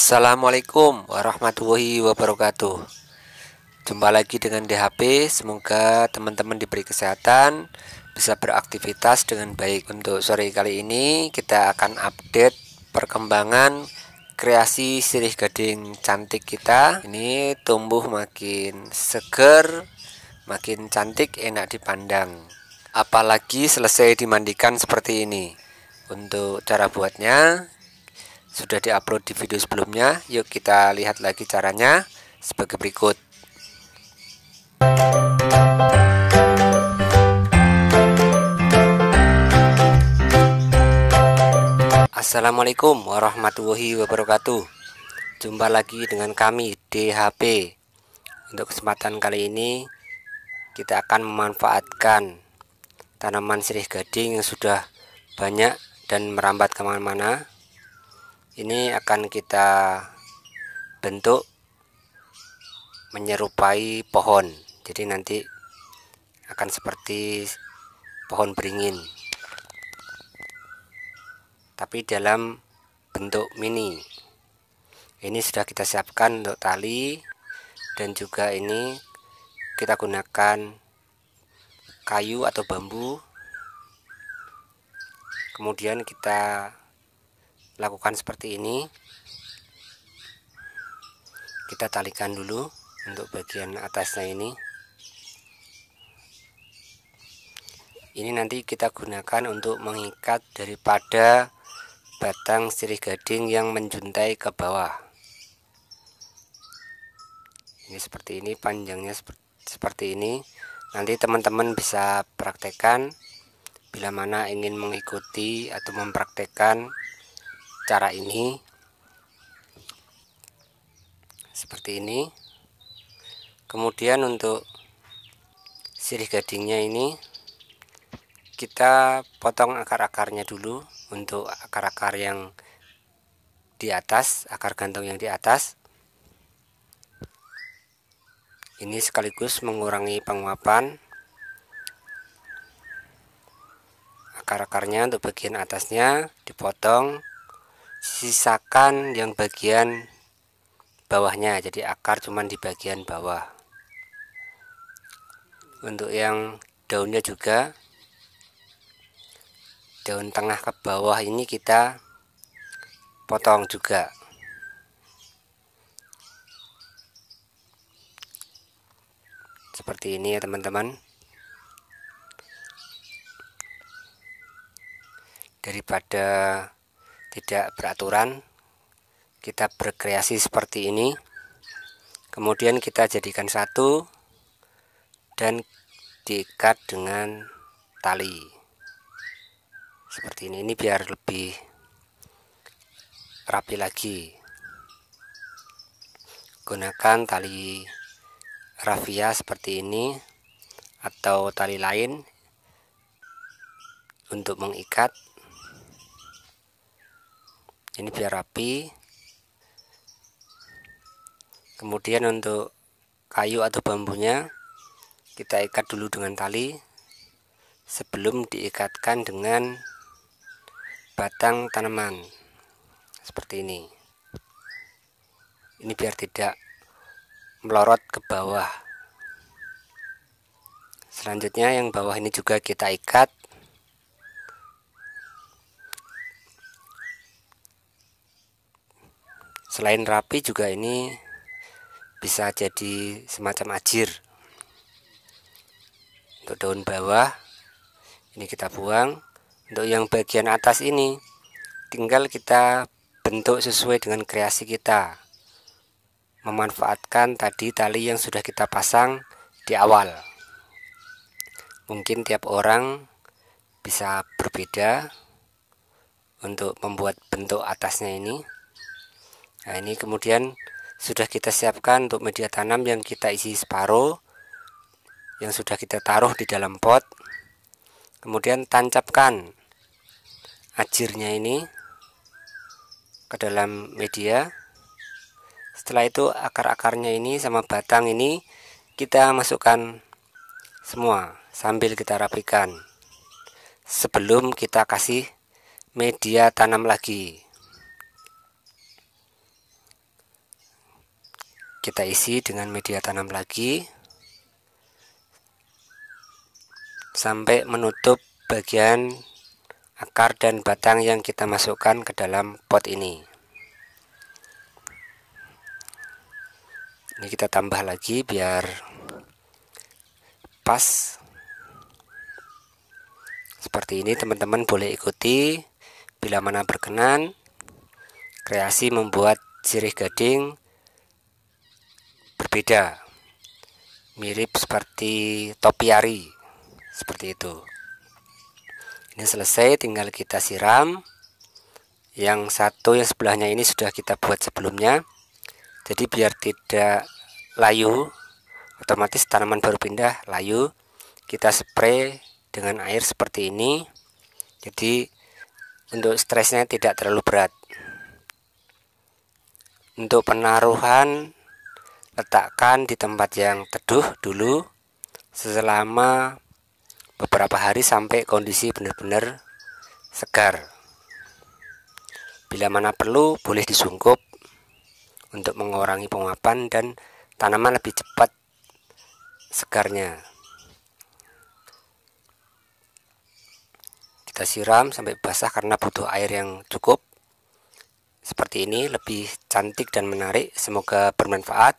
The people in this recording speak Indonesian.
Assalamualaikum warahmatullahi wabarakatuh Jumpa lagi dengan DHP Semoga teman-teman diberi kesehatan Bisa beraktivitas dengan baik Untuk sore kali ini Kita akan update perkembangan Kreasi sirih gading cantik kita Ini tumbuh makin seger Makin cantik enak dipandang Apalagi selesai dimandikan seperti ini Untuk cara buatnya sudah diupload di video sebelumnya yuk kita lihat lagi caranya sebagai berikut Assalamualaikum warahmatullahi wabarakatuh Jumpa lagi dengan kami DHP Untuk kesempatan kali ini Kita akan memanfaatkan Tanaman sirih gading yang sudah banyak dan merambat kemana-mana ini akan kita bentuk menyerupai pohon jadi nanti akan seperti pohon beringin tapi dalam bentuk mini ini sudah kita siapkan untuk tali dan juga ini kita gunakan kayu atau bambu kemudian kita lakukan seperti ini kita talikan dulu untuk bagian atasnya ini ini nanti kita gunakan untuk mengikat daripada batang sirih gading yang menjuntai ke bawah ini seperti ini panjangnya seperti ini nanti teman-teman bisa praktekkan bila mana ingin mengikuti atau mempraktekkan cara ini seperti ini kemudian untuk sirih gadingnya ini kita potong akar-akarnya dulu untuk akar-akar yang di atas akar gantung yang di atas ini sekaligus mengurangi penguapan akar-akarnya untuk bagian atasnya dipotong sisakan yang bagian bawahnya jadi akar cuman di bagian bawah untuk yang daunnya juga daun tengah ke bawah ini kita potong juga seperti ini ya teman-teman daripada tidak beraturan kita berkreasi seperti ini kemudian kita jadikan satu dan diikat dengan tali seperti ini ini biar lebih rapi lagi gunakan tali rafia seperti ini atau tali lain untuk mengikat ini biar rapi kemudian untuk kayu atau bambunya kita ikat dulu dengan tali sebelum diikatkan dengan batang tanaman seperti ini ini biar tidak melorot ke bawah selanjutnya yang bawah ini juga kita ikat Selain rapi juga ini bisa jadi semacam ajir. Untuk daun bawah ini kita buang. Untuk yang bagian atas ini tinggal kita bentuk sesuai dengan kreasi kita. Memanfaatkan tadi tali yang sudah kita pasang di awal. Mungkin tiap orang bisa berbeda untuk membuat bentuk atasnya ini. Nah ini kemudian sudah kita siapkan untuk media tanam yang kita isi separuh yang sudah kita taruh di dalam pot kemudian tancapkan ajirnya ini ke dalam media setelah itu akar-akarnya ini sama batang ini kita masukkan semua sambil kita rapikan sebelum kita kasih media tanam lagi kita isi dengan media tanam lagi sampai menutup bagian akar dan batang yang kita masukkan ke dalam pot ini ini kita tambah lagi biar pas seperti ini teman-teman boleh ikuti bila mana berkenan kreasi membuat sirih gading berbeda mirip seperti topiari seperti itu ini selesai tinggal kita siram yang satu yang sebelahnya ini sudah kita buat sebelumnya jadi biar tidak layu otomatis tanaman baru pindah layu kita spray dengan air seperti ini jadi untuk stresnya tidak terlalu berat untuk penaruhan letakkan di tempat yang teduh dulu selama beberapa hari sampai kondisi benar-benar segar. Bila mana perlu boleh disungkup untuk mengurangi penguapan dan tanaman lebih cepat segarnya. Kita siram sampai basah karena butuh air yang cukup. Seperti ini lebih cantik dan menarik. Semoga bermanfaat.